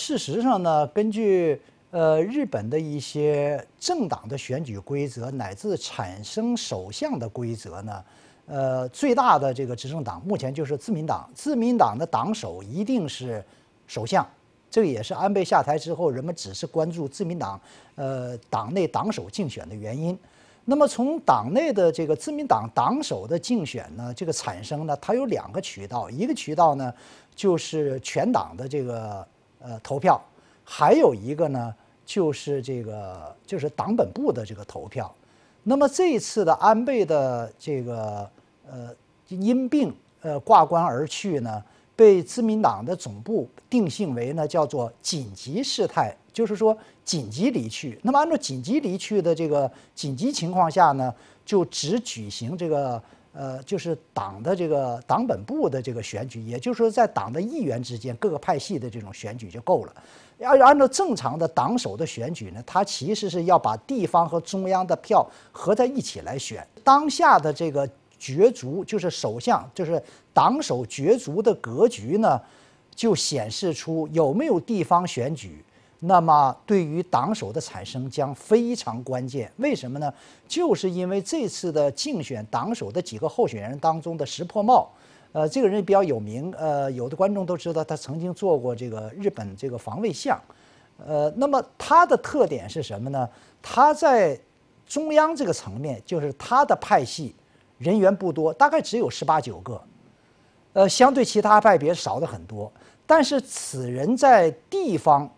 事实上呢，根据呃日本的一些政党的选举规则乃至产生首相的规则呢，呃最大的这个执政党目前就是自民党，自民党的党首一定是首相，这个也是安倍下台之后人们只是关注自民党呃党内党首竞选的原因。那么从党内的这个自民党党首的竞选呢，这个产生呢，它有两个渠道，一个渠道呢就是全党的这个。呃，投票，还有一个呢，就是这个就是党本部的这个投票。那么这一次的安倍的这个呃因病呃挂冠而去呢，被自民党的总部定性为呢叫做紧急事态，就是说紧急离去。那么按照紧急离去的这个紧急情况下呢，就只举行这个。呃，就是党的这个党本部的这个选举，也就是说，在党的议员之间各个派系的这种选举就够了。要按照正常的党首的选举呢，它其实是要把地方和中央的票合在一起来选。当下的这个角逐，就是首相，就是党首角逐的格局呢，就显示出有没有地方选举。那么，对于党首的产生将非常关键。为什么呢？就是因为这次的竞选党首的几个候选人当中的石破茂，呃，这个人比较有名，呃，有的观众都知道，他曾经做过这个日本这个防卫相，呃，那么他的特点是什么呢？他在中央这个层面，就是他的派系人员不多，大概只有十八九个，呃，相对其他派别少的很多。但是此人在地方。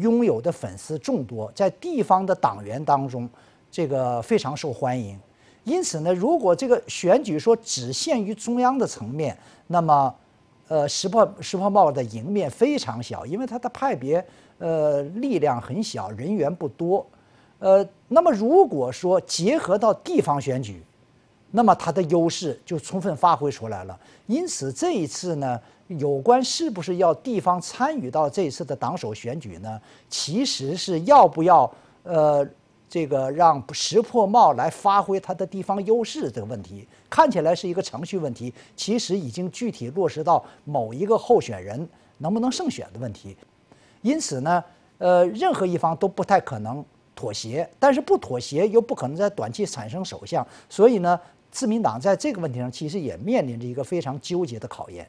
拥有的粉丝众多，在地方的党员当中，这个非常受欢迎。因此呢，如果这个选举说只限于中央的层面，那么，呃，石破石破茂的赢面非常小，因为他的派别，呃，力量很小，人员不多，呃，那么如果说结合到地方选举。那么它的优势就充分发挥出来了。因此这一次呢，有关是不是要地方参与到这一次的党首选举呢？其实是要不要，呃，这个让石破茂来发挥他的地方优势这个问题，看起来是一个程序问题，其实已经具体落实到某一个候选人能不能胜选的问题。因此呢，呃，任何一方都不太可能妥协，但是不妥协又不可能在短期产生首相，所以呢。自民党在这个问题上，其实也面临着一个非常纠结的考验。